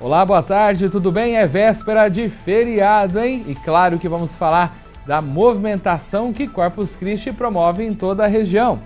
Olá, boa tarde, tudo bem? É véspera de feriado, hein? E claro que vamos falar da movimentação que Corpus Christi promove em toda a região,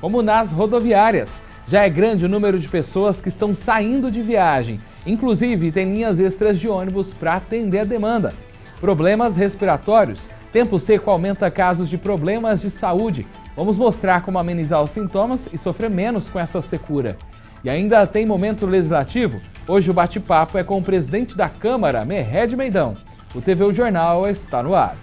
como nas rodoviárias. Já é grande o número de pessoas que estão saindo de viagem. Inclusive, tem linhas extras de ônibus para atender a demanda. Problemas respiratórios. Tempo seco aumenta casos de problemas de saúde. Vamos mostrar como amenizar os sintomas e sofrer menos com essa secura. E ainda tem momento legislativo? Hoje o bate-papo é com o presidente da Câmara, Merred Meidão. O TV o Jornal está no ar.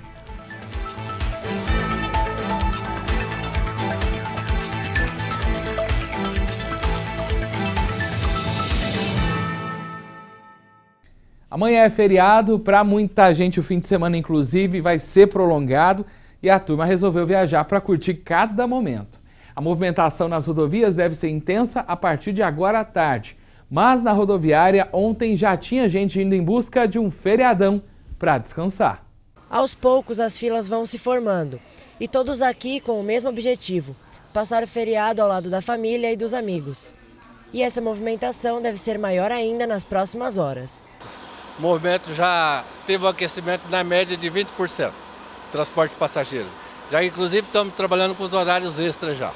Amanhã é feriado, para muita gente o fim de semana inclusive vai ser prolongado e a turma resolveu viajar para curtir cada momento. A movimentação nas rodovias deve ser intensa a partir de agora à tarde. Mas na rodoviária, ontem já tinha gente indo em busca de um feriadão para descansar. Aos poucos, as filas vão se formando. E todos aqui com o mesmo objetivo: passar o feriado ao lado da família e dos amigos. E essa movimentação deve ser maior ainda nas próximas horas. O movimento já teve um aquecimento na média de 20%, transporte passageiro. Já inclusive estamos trabalhando com os horários extras já.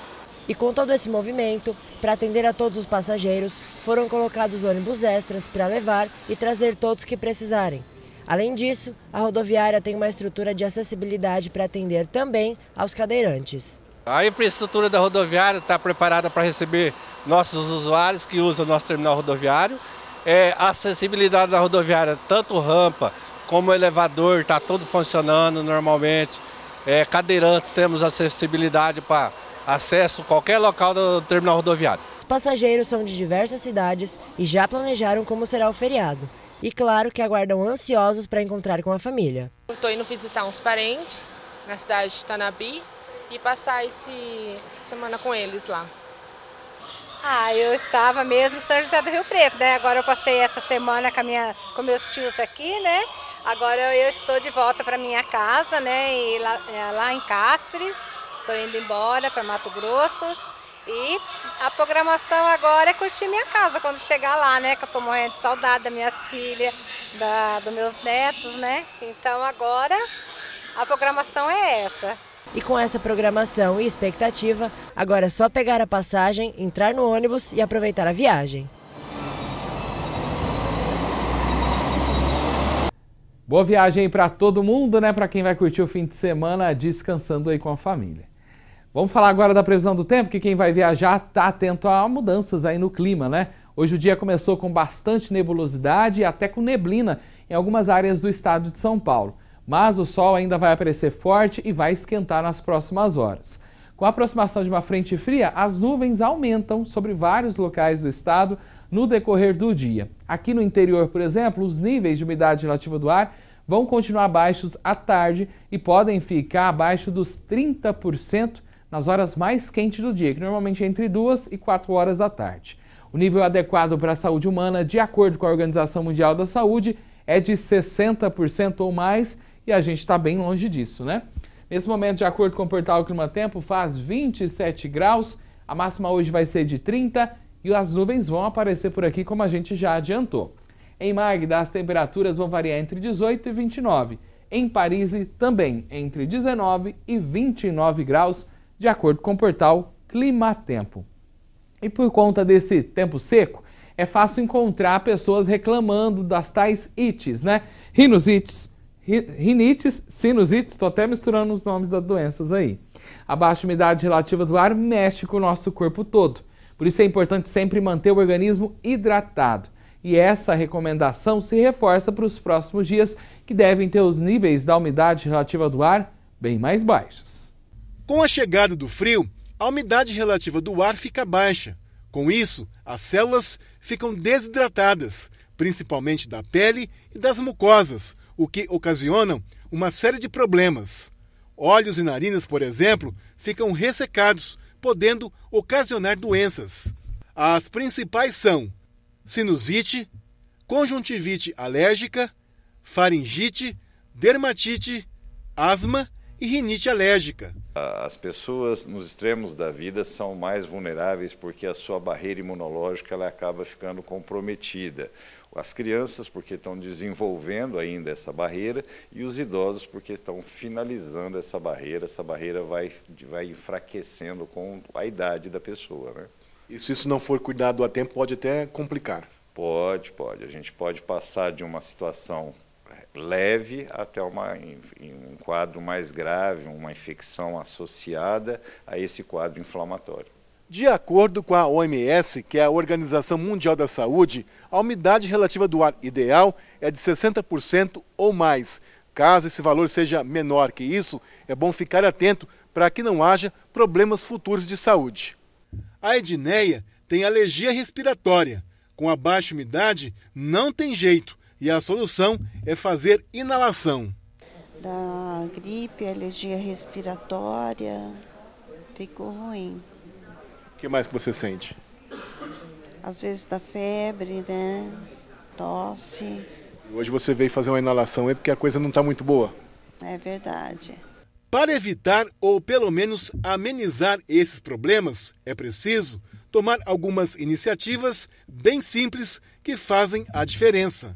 E com todo esse movimento, para atender a todos os passageiros, foram colocados ônibus extras para levar e trazer todos que precisarem. Além disso, a rodoviária tem uma estrutura de acessibilidade para atender também aos cadeirantes. A infraestrutura da rodoviária está preparada para receber nossos usuários que usam nosso terminal rodoviário. É, a acessibilidade da rodoviária, tanto rampa como elevador, está tudo funcionando normalmente é, cadeirantes, temos acessibilidade para acesso a qualquer local do terminal rodoviário. Os Passageiros são de diversas cidades e já planejaram como será o feriado. E claro que aguardam ansiosos para encontrar com a família. Estou indo visitar uns parentes na cidade de Tanabi e passar esse, essa semana com eles lá. Ah, eu estava mesmo em São José do Rio Preto, né? Agora eu passei essa semana com, minha, com meus tios aqui, né? Agora eu estou de volta para minha casa, né? E lá, é, lá em Cáceres, estou indo embora para Mato Grosso. E a programação agora é curtir minha casa quando chegar lá, né? Que eu estou morrendo de saudade das minhas filhas, da, dos meus netos, né? Então agora a programação é essa. E com essa programação e expectativa, agora é só pegar a passagem, entrar no ônibus e aproveitar a viagem. Boa viagem para todo mundo, né? Para quem vai curtir o fim de semana descansando aí com a família. Vamos falar agora da previsão do tempo, que quem vai viajar tá atento a mudanças aí no clima, né? Hoje o dia começou com bastante nebulosidade e até com neblina em algumas áreas do estado de São Paulo mas o sol ainda vai aparecer forte e vai esquentar nas próximas horas. Com a aproximação de uma frente fria, as nuvens aumentam sobre vários locais do estado no decorrer do dia. Aqui no interior, por exemplo, os níveis de umidade relativa do ar vão continuar baixos à tarde e podem ficar abaixo dos 30% nas horas mais quentes do dia, que normalmente é entre 2 e 4 horas da tarde. O nível adequado para a saúde humana, de acordo com a Organização Mundial da Saúde, é de 60% ou mais e a gente está bem longe disso, né? Nesse momento, de acordo com o portal Clima Tempo, faz 27 graus, a máxima hoje vai ser de 30 e as nuvens vão aparecer por aqui, como a gente já adiantou. Em Magda, as temperaturas vão variar entre 18 e 29. Em Paris, também entre 19 e 29 graus, de acordo com o portal Clima Tempo. E por conta desse tempo seco, é fácil encontrar pessoas reclamando das tais ites, né? Rinozites, rinites, sinusites, estou até misturando os nomes das doenças aí. A baixa umidade relativa do ar mexe com o nosso corpo todo. Por isso é importante sempre manter o organismo hidratado. E essa recomendação se reforça para os próximos dias, que devem ter os níveis da umidade relativa do ar bem mais baixos. Com a chegada do frio, a umidade relativa do ar fica baixa. Com isso, as células ficam desidratadas, principalmente da pele e das mucosas, o que ocasionam uma série de problemas. Olhos e narinas, por exemplo, ficam ressecados, podendo ocasionar doenças. As principais são sinusite, conjuntivite alérgica, faringite, dermatite, asma e rinite alérgica. As pessoas nos extremos da vida são mais vulneráveis porque a sua barreira imunológica ela acaba ficando comprometida. As crianças porque estão desenvolvendo ainda essa barreira e os idosos porque estão finalizando essa barreira. Essa barreira vai, vai enfraquecendo com a idade da pessoa. Né? E se isso não for cuidado a tempo, pode até complicar. Pode, pode. A gente pode passar de uma situação leve até uma, um quadro mais grave, uma infecção associada a esse quadro inflamatório. De acordo com a OMS, que é a Organização Mundial da Saúde, a umidade relativa do ar ideal é de 60% ou mais. Caso esse valor seja menor que isso, é bom ficar atento para que não haja problemas futuros de saúde. A edneia tem alergia respiratória. Com a baixa umidade, não tem jeito e a solução é fazer inalação. Da gripe, alergia respiratória, ficou ruim. O que mais que você sente? Às vezes da febre, né? Tosse. Hoje você veio fazer uma inalação é porque a coisa não está muito boa. É verdade. Para evitar ou pelo menos amenizar esses problemas, é preciso tomar algumas iniciativas bem simples que fazem a diferença.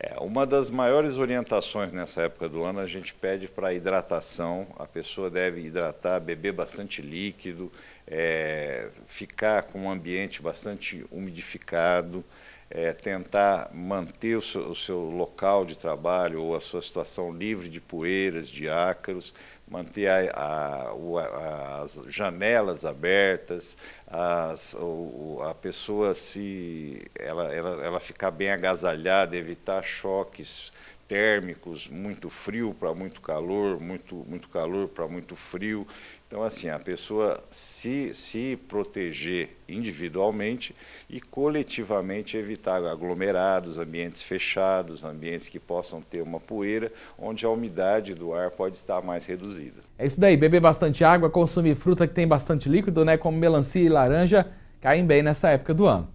É, uma das maiores orientações nessa época do ano a gente pede para hidratação. A pessoa deve hidratar, beber bastante líquido, é, ficar com um ambiente bastante umidificado, é, tentar manter o seu, o seu, local de trabalho ou a sua situação livre de poeiras, de ácaros, manter a, a, as janelas abertas, as, o, a pessoa se ela, ela, ela ficar bem agasalhada, evitar choques térmicos, muito frio para muito calor, muito, muito calor para muito frio. Então, assim, a pessoa se, se proteger individualmente e coletivamente evitar aglomerados, ambientes fechados, ambientes que possam ter uma poeira, onde a umidade do ar pode estar mais reduzida. É isso daí, beber bastante água, consumir fruta que tem bastante líquido, né, como melancia e laranja, caem bem nessa época do ano.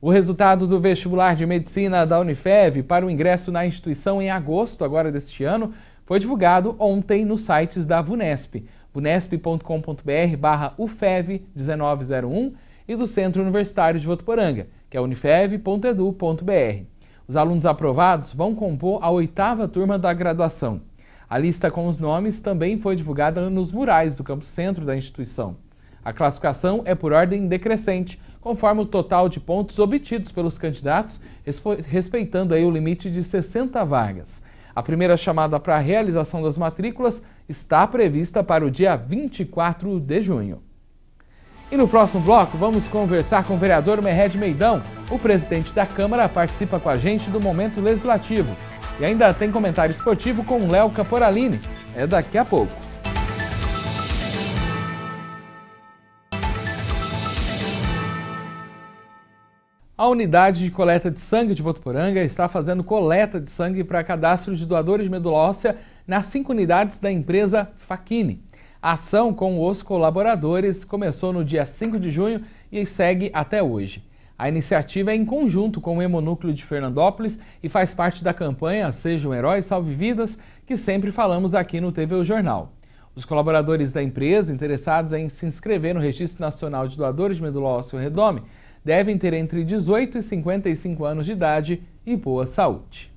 O resultado do vestibular de medicina da Unifev para o ingresso na instituição em agosto agora deste ano foi divulgado ontem nos sites da VUNESP unesp.com.br barra ufev1901 e do Centro Universitário de Votuporanga, que é unifev.edu.br. Os alunos aprovados vão compor a oitava turma da graduação. A lista com os nomes também foi divulgada nos murais do campus centro da instituição. A classificação é por ordem decrescente, conforme o total de pontos obtidos pelos candidatos, respeitando aí o limite de 60 vagas. A primeira chamada para a realização das matrículas está prevista para o dia 24 de junho. E no próximo bloco, vamos conversar com o vereador Mehed Meidão. O presidente da Câmara participa com a gente do Momento Legislativo. E ainda tem comentário esportivo com Léo Caporalini. É daqui a pouco. A unidade de coleta de sangue de Votuporanga está fazendo coleta de sangue para cadastro de doadores de medula óssea nas cinco unidades da empresa Faquini. A ação com os colaboradores começou no dia 5 de junho e segue até hoje. A iniciativa é em conjunto com o Hemonúcleo de Fernandópolis e faz parte da campanha Seja um Herói, Salve Vidas, que sempre falamos aqui no TV o Jornal. Os colaboradores da empresa interessados em se inscrever no Registro Nacional de Doadores de Medula Óssea Redome devem ter entre 18 e 55 anos de idade e boa saúde.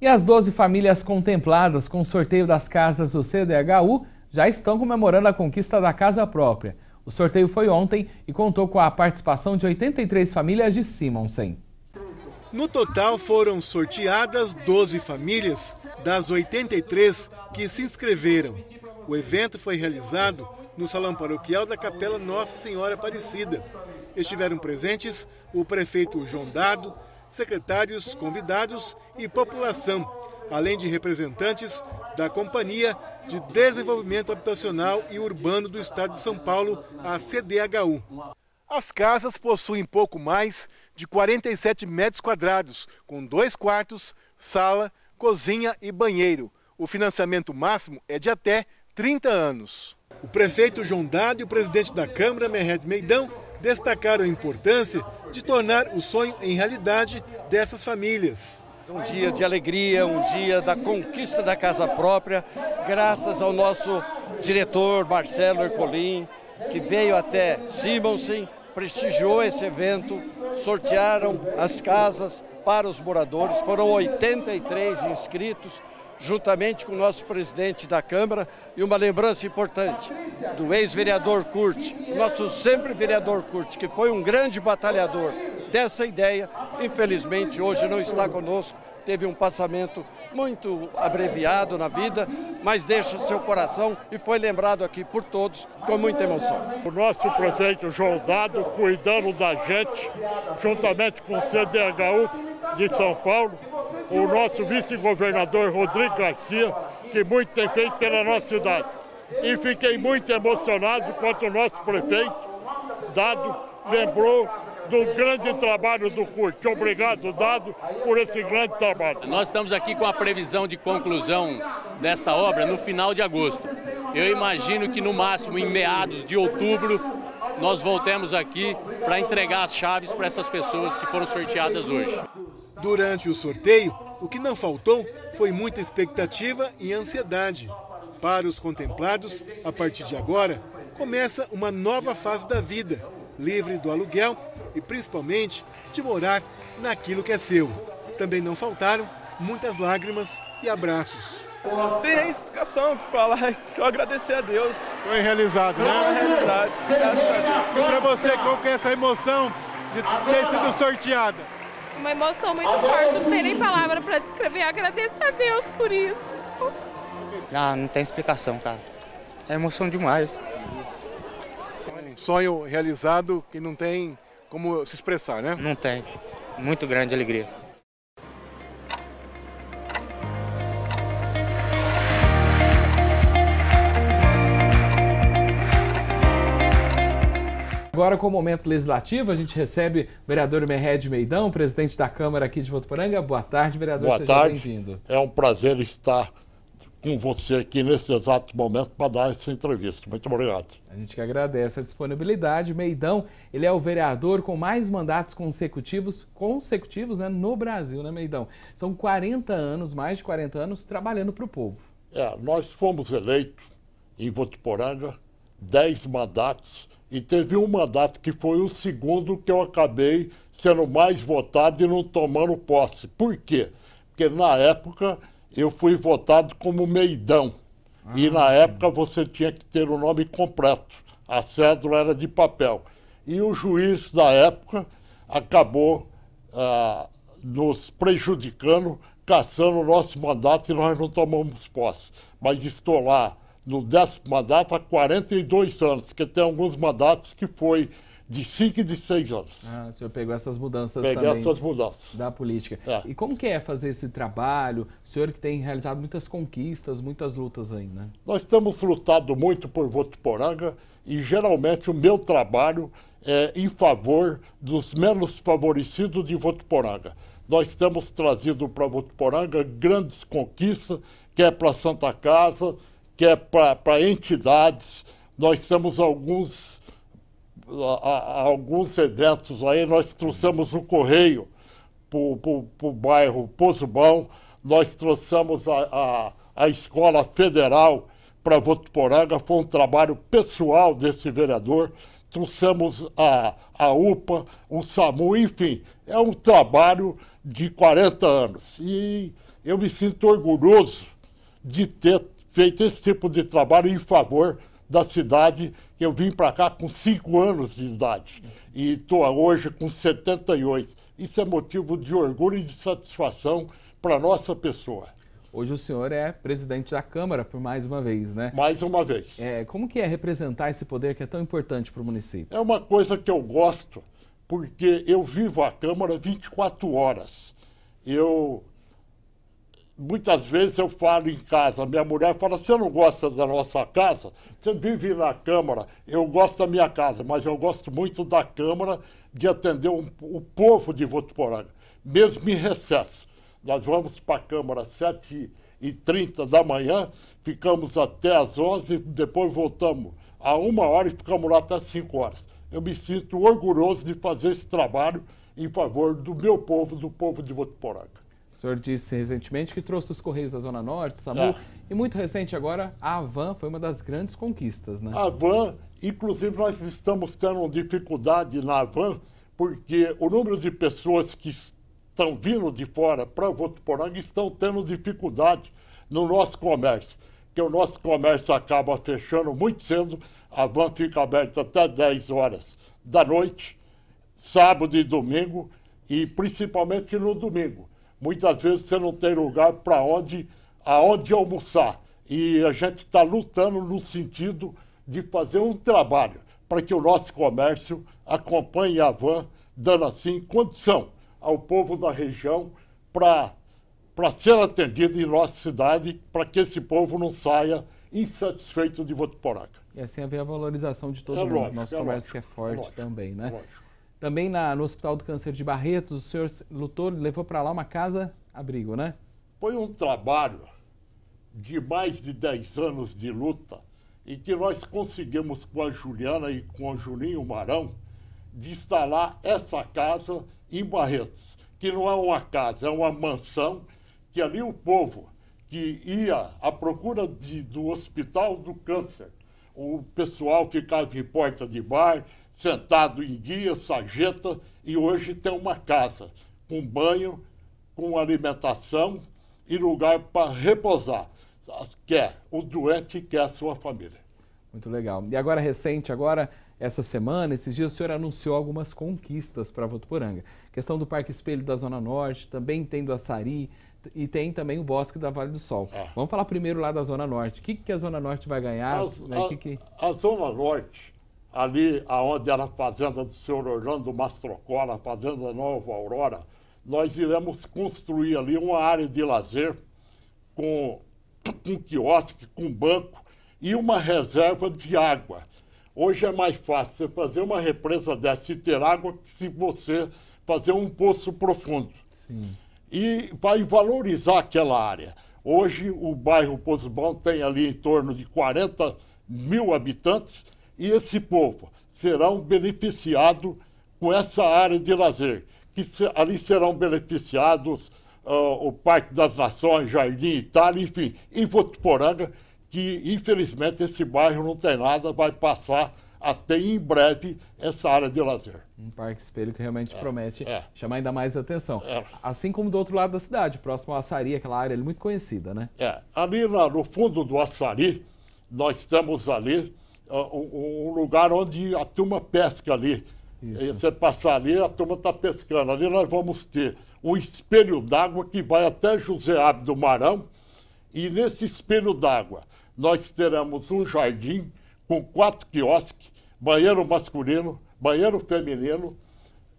E as 12 famílias contempladas com o sorteio das casas do CDHU já estão comemorando a conquista da casa própria. O sorteio foi ontem e contou com a participação de 83 famílias de Simonsen. No total foram sorteadas 12 famílias das 83 que se inscreveram. O evento foi realizado no Salão Paroquial da Capela Nossa Senhora Aparecida. Estiveram presentes o prefeito João Dado, secretários, convidados e população, além de representantes da Companhia de Desenvolvimento Habitacional e Urbano do Estado de São Paulo, a CDHU. As casas possuem pouco mais de 47 metros quadrados, com dois quartos, sala, cozinha e banheiro. O financiamento máximo é de até 30 anos. O prefeito João Dado e o presidente da Câmara, Merred Meidão, destacaram a importância de tornar o sonho em realidade dessas famílias. Um dia de alegria, um dia da conquista da casa própria, graças ao nosso diretor Marcelo Ercolim, que veio até Simonsen, prestigiou esse evento, sortearam as casas para os moradores, foram 83 inscritos juntamente com o nosso presidente da Câmara, e uma lembrança importante do ex-vereador Curte, nosso sempre vereador Curte, que foi um grande batalhador dessa ideia. Infelizmente, hoje não está conosco, teve um passamento muito abreviado na vida, mas deixa seu coração e foi lembrado aqui por todos com muita emoção. O nosso prefeito João Dado cuidando da gente, juntamente com o CDHU de São Paulo, o nosso vice-governador Rodrigo Garcia, que muito tem feito pela nossa cidade. E fiquei muito emocionado quando o nosso prefeito, Dado, lembrou do grande trabalho do curso. Obrigado, Dado, por esse grande trabalho. Nós estamos aqui com a previsão de conclusão dessa obra no final de agosto. Eu imagino que no máximo em meados de outubro nós voltemos aqui para entregar as chaves para essas pessoas que foram sorteadas hoje. Durante o sorteio, o que não faltou foi muita expectativa e ansiedade. Para os contemplados, a partir de agora, começa uma nova fase da vida, livre do aluguel e principalmente de morar naquilo que é seu. Também não faltaram muitas lágrimas e abraços. Sem explicação para falar, só agradecer a Deus. Foi realizado, né? Foi realizado. E para você, qual que é essa emoção de ter sido sorteada? uma emoção muito forte, não tem nem palavra para descrever. agradeço a Deus por isso. Ah, não tem explicação, cara. É emoção demais. Sonho realizado que não tem como se expressar, né? Não tem. Muito grande alegria. agora com o momento legislativo, a gente recebe o vereador Merred Meidão, presidente da Câmara aqui de Votuporanga. Boa tarde, vereador. Boa Seja bem-vindo. É um prazer estar com você aqui nesse exato momento para dar essa entrevista. Muito obrigado. A gente que agradece a disponibilidade. Meidão, ele é o vereador com mais mandatos consecutivos, consecutivos né, no Brasil, né, Meidão? São 40 anos, mais de 40 anos, trabalhando para o povo. É, nós fomos eleitos em Votuporanga, 10 mandatos e teve um mandato que foi o segundo que eu acabei sendo mais votado e não tomando posse. Por quê? Porque na época eu fui votado como meidão. Ah, e na sim. época você tinha que ter o nome completo. A cédula era de papel. E o juiz da época acabou ah, nos prejudicando, caçando o nosso mandato e nós não tomamos posse. Mas estou lá no décimo mandato há 42 anos, porque tem alguns mandatos que foi de 5 e de 6 anos. Ah, o senhor pegou essas mudanças Peguei também. essas mudanças. Da política. É. E como que é fazer esse trabalho? O senhor que tem realizado muitas conquistas, muitas lutas ainda. Né? Nós temos lutado muito por Votuporanga e geralmente o meu trabalho é em favor dos menos favorecidos de Votuporanga. Nós temos trazido para Votuporanga grandes conquistas, que é para Santa Casa, que é para entidades. Nós temos alguns, a, a, alguns eventos aí, nós trouxemos o Correio para o bairro Pozumão, nós trouxemos a, a, a Escola Federal para Votuporanga, foi um trabalho pessoal desse vereador, trouxemos a, a UPA, o SAMU, enfim, é um trabalho de 40 anos. E eu me sinto orgulhoso de ter feito esse tipo de trabalho em favor da cidade. Eu vim para cá com 5 anos de idade e estou hoje com 78. Isso é motivo de orgulho e de satisfação para nossa pessoa. Hoje o senhor é presidente da Câmara por mais uma vez, né? Mais uma vez. É, como que é representar esse poder que é tão importante para o município? É uma coisa que eu gosto, porque eu vivo a Câmara 24 horas. Eu Muitas vezes eu falo em casa, minha mulher fala: você não gosta da nossa casa? Você vive na Câmara. Eu gosto da minha casa, mas eu gosto muito da Câmara de atender um, o povo de Votuporanga, mesmo em recesso. Nós vamos para a Câmara às 7h30 da manhã, ficamos até às 11 depois voltamos a uma hora e ficamos lá até 5 horas. Eu me sinto orgulhoso de fazer esse trabalho em favor do meu povo, do povo de Votuporanga. O senhor disse recentemente que trouxe os Correios da Zona Norte, SAMU, é. e muito recente agora, a Avan foi uma das grandes conquistas, né? A Avan, inclusive nós estamos tendo dificuldade na Avan, porque o número de pessoas que estão vindo de fora para Votuporanga estão tendo dificuldade no nosso comércio, que o nosso comércio acaba fechando muito cedo, a Avan fica aberta até 10 horas da noite, sábado e domingo, e principalmente no domingo Muitas vezes você não tem lugar para onde, aonde almoçar. E a gente está lutando no sentido de fazer um trabalho para que o nosso comércio acompanhe a van, dando assim condição ao povo da região para para ser atendido em nossa cidade, para que esse povo não saia insatisfeito de Votuporaca. E assim haver a valorização de todo é nosso é comércio lógico, que é forte é lógico, também, né? Lógico. Também na, no Hospital do Câncer de Barretos, o senhor lutou, levou para lá uma casa-abrigo, né? Foi um trabalho de mais de 10 anos de luta e que nós conseguimos com a Juliana e com o Julinho Marão de instalar essa casa em Barretos, que não é uma casa, é uma mansão, que ali o povo que ia à procura de, do hospital do câncer, o pessoal ficava em porta de bar, sentado em guia, sarjeta, e hoje tem uma casa com banho, com alimentação e lugar para repousar. Quer o doente, quer a sua família. Muito legal. E agora, recente, agora, essa semana, esses dias, o senhor anunciou algumas conquistas para Votuporanga. Questão do Parque Espelho da Zona Norte, também tem do Açari e tem também o Bosque da Vale do Sol. É. Vamos falar primeiro lá da Zona Norte. O que, que a Zona Norte vai ganhar? né? a, que que... a Zona Norte ali aonde era a fazenda do senhor Orlando Mastrocola, a fazenda Nova Aurora, nós iremos construir ali uma área de lazer com, com quiosque, com banco e uma reserva de água. Hoje é mais fácil você fazer uma represa dessa e ter água que se você fazer um poço profundo. Sim. E vai valorizar aquela área. Hoje o bairro Pozobão tem ali em torno de 40 mil habitantes e esse povo será um beneficiado com essa área de lazer, que ali serão beneficiados uh, o Parque das Nações, Jardim Itália, enfim, em Votuporanga, que infelizmente esse bairro não tem nada, vai passar até em breve essa área de lazer. Um parque espelho que realmente é, promete é. chamar ainda mais atenção. É. Assim como do outro lado da cidade, próximo ao Açari, aquela área muito conhecida, né? É. Ali no fundo do Açari, nós temos ali um lugar onde a turma pesca ali. Isso. Você passar ali, a turma está pescando. Ali nós vamos ter um espelho d'água que vai até José Abdo Marão. E nesse espelho d'água, nós teremos um jardim com quatro quiosques, banheiro masculino, banheiro feminino.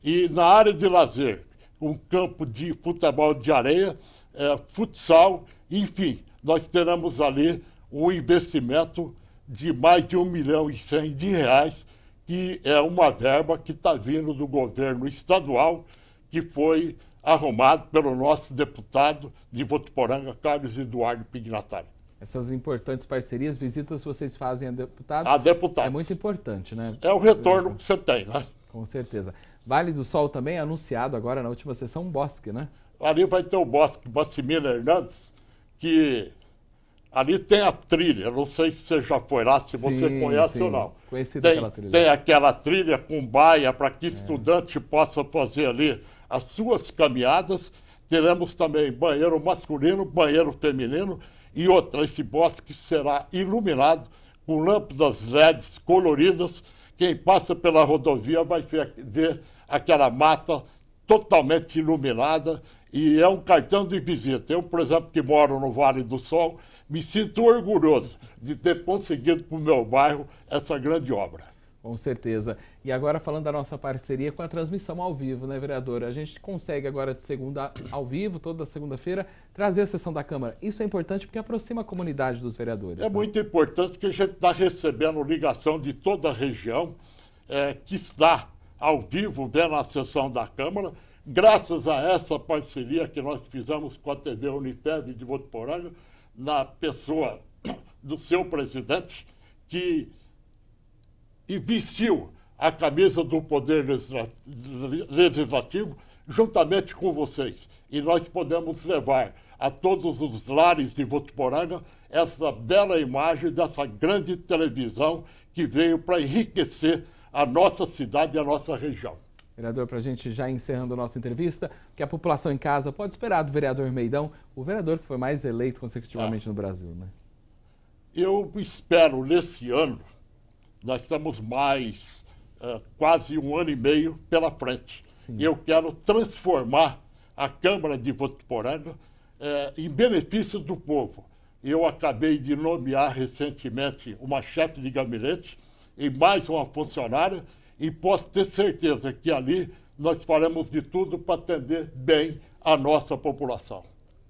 E na área de lazer, um campo de futebol de areia, é, futsal, enfim, nós teremos ali um investimento de mais de 1 milhão e 100 de reais, que é uma verba que está vindo do governo estadual, que foi arrumado pelo nosso deputado de Votuporanga, Carlos Eduardo Pignatari. Essas importantes parcerias, visitas vocês fazem a deputados? A deputados. É muito importante, né? É o retorno que você tem, né? Com certeza. Vale do Sol também é anunciado agora na última sessão um bosque, né? Ali vai ter o bosque Massimila Hernandes, que Ali tem a trilha, não sei se você já foi lá, se sim, você conhece sim. ou não. Conhecida tem, aquela trilha. Tem aquela trilha com baia para que é. estudante possa fazer ali as suas caminhadas. Teremos também banheiro masculino, banheiro feminino e outra. Esse bosque será iluminado com lâmpadas LEDs coloridas. Quem passa pela rodovia vai ver, ver aquela mata totalmente iluminada e é um cartão de visita. Eu, por exemplo, que moro no Vale do Sol, me sinto orgulhoso de ter conseguido para o meu bairro essa grande obra. Com certeza. E agora falando da nossa parceria com a transmissão ao vivo, né, vereadora? A gente consegue agora de segunda ao vivo, toda segunda-feira, trazer a sessão da Câmara. Isso é importante porque aproxima a comunidade dos vereadores. É né? muito importante que a gente está recebendo ligação de toda a região é, que está ao vivo vendo a sessão da Câmara. Graças a essa parceria que nós fizemos com a TV Unifeb de Votuporanga, na pessoa do seu presidente, que vestiu a camisa do Poder Legislativo juntamente com vocês. E nós podemos levar a todos os lares de Votuporanga essa bela imagem dessa grande televisão que veio para enriquecer a nossa cidade e a nossa região. Vereador, para a gente já encerrando nossa entrevista, que a população em casa pode esperar do vereador Meidão, o vereador que foi mais eleito consecutivamente ah. no Brasil, né? Eu espero, nesse ano, nós estamos mais uh, quase um ano e meio pela frente. Sim. Eu quero transformar a Câmara de Votuporanga uh, eh, em benefício do povo. Eu acabei de nomear recentemente uma chefe de gabinete e mais uma funcionária e posso ter certeza que ali nós faremos de tudo para atender bem a nossa população.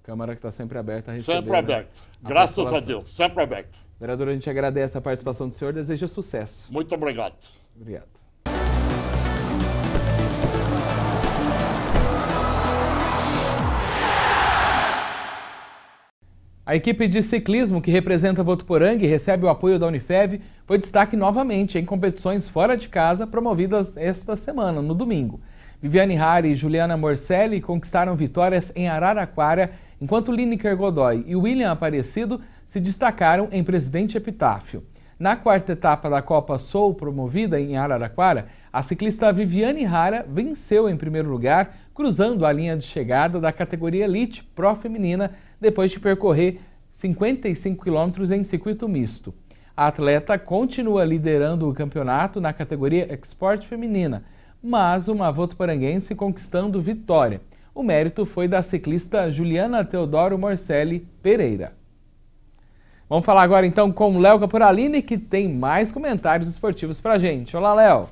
Câmara que está sempre aberta a receber. Sempre né, aberta. Né? Graças a, a Deus, sempre aberta. Vereador, a gente agradece a participação do senhor, e deseja sucesso. Muito obrigado. Obrigado. A equipe de ciclismo que representa Votuporanga e recebe o apoio da Unifev foi destaque novamente em competições fora de casa promovidas esta semana, no domingo. Viviane Hari e Juliana Morcelli conquistaram vitórias em Araraquara, enquanto Lineker Godoy e William Aparecido se destacaram em Presidente Epitáfio. Na quarta etapa da Copa Soul promovida em Araraquara, a ciclista Viviane Rara venceu em primeiro lugar, cruzando a linha de chegada da categoria Elite Pro Feminina depois de percorrer 55 quilômetros em circuito misto. A atleta continua liderando o campeonato na categoria Export Feminina, mas uma votuporanguense conquistando vitória. O mérito foi da ciclista Juliana Teodoro Morcelli Pereira. Vamos falar agora então com o Léo Caporalini, que tem mais comentários esportivos para gente. Olá, Léo!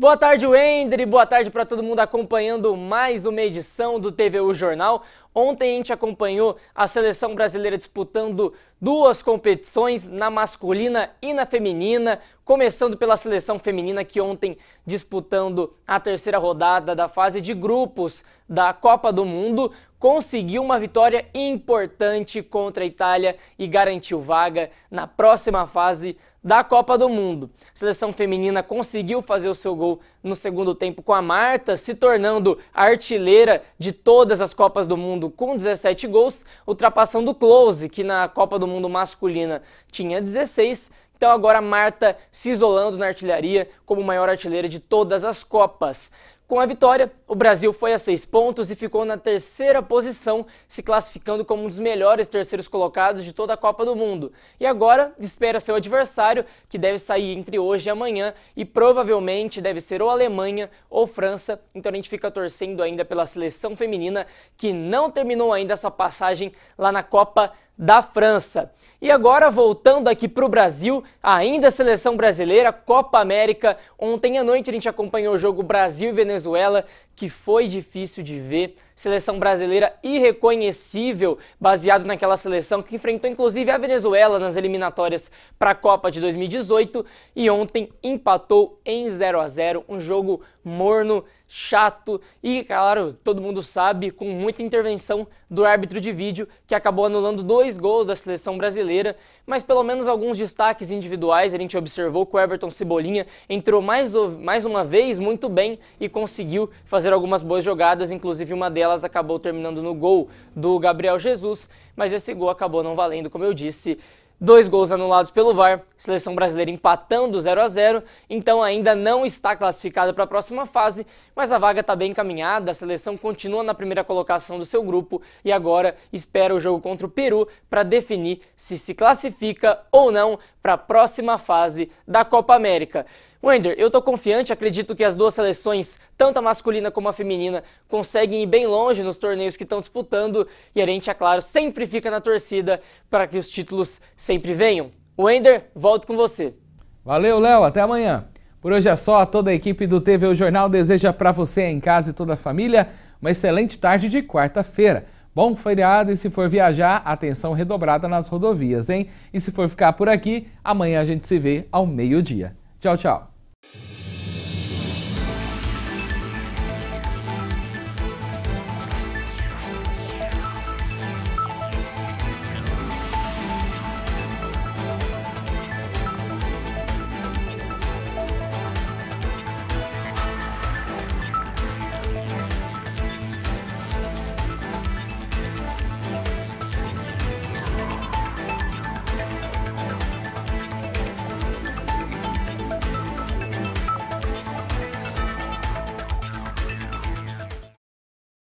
Boa tarde, Wendry. Boa tarde para todo mundo acompanhando mais uma edição do TVU Jornal. Ontem a gente acompanhou a seleção brasileira disputando duas competições, na masculina e na feminina, começando pela seleção feminina que ontem disputando a terceira rodada da fase de grupos da Copa do Mundo, conseguiu uma vitória importante contra a Itália e garantiu vaga na próxima fase da Copa do Mundo. A seleção feminina conseguiu fazer o seu gol no segundo tempo com a Marta, se tornando a artilheira de todas as Copas do Mundo com 17 gols, ultrapassando o Close, que na Copa do Mundo masculina tinha 16. Então agora a Marta se isolando na artilharia como maior artilheira de todas as Copas. Com a vitória, o Brasil foi a seis pontos e ficou na terceira posição, se classificando como um dos melhores terceiros colocados de toda a Copa do Mundo. E agora espera seu adversário, que deve sair entre hoje e amanhã, e provavelmente deve ser ou Alemanha ou França. Então a gente fica torcendo ainda pela seleção feminina, que não terminou ainda sua passagem lá na Copa da França. E agora, voltando aqui para o Brasil, ainda a seleção brasileira, Copa América. Ontem à noite a gente acompanhou o jogo Brasil e Venezuela, que foi difícil de ver. Seleção brasileira irreconhecível, baseado naquela seleção que enfrentou inclusive a Venezuela nas eliminatórias para a Copa de 2018 e ontem empatou em 0 a 0, um jogo morno chato e, claro, todo mundo sabe, com muita intervenção do árbitro de vídeo que acabou anulando dois gols da seleção brasileira, mas pelo menos alguns destaques individuais. A gente observou que o Everton Cebolinha entrou mais, mais uma vez muito bem e conseguiu fazer algumas boas jogadas, inclusive uma delas acabou terminando no gol do Gabriel Jesus, mas esse gol acabou não valendo, como eu disse. Dois gols anulados pelo VAR, seleção brasileira empatando 0 a 0, então ainda não está classificada para a próxima fase, mas a vaga está bem encaminhada, a seleção continua na primeira colocação do seu grupo e agora espera o jogo contra o Peru para definir se se classifica ou não para a próxima fase da Copa América. Wender, eu estou confiante, acredito que as duas seleções, tanto a masculina como a feminina, conseguem ir bem longe nos torneios que estão disputando e a gente, é claro, sempre fica na torcida para que os títulos sempre venham. Wender, volto com você. Valeu, Léo, até amanhã. Por hoje é só, toda a equipe do TV O Jornal deseja para você em casa e toda a família uma excelente tarde de quarta-feira. Bom feriado e se for viajar, atenção redobrada nas rodovias, hein? E se for ficar por aqui, amanhã a gente se vê ao meio-dia. 娇俏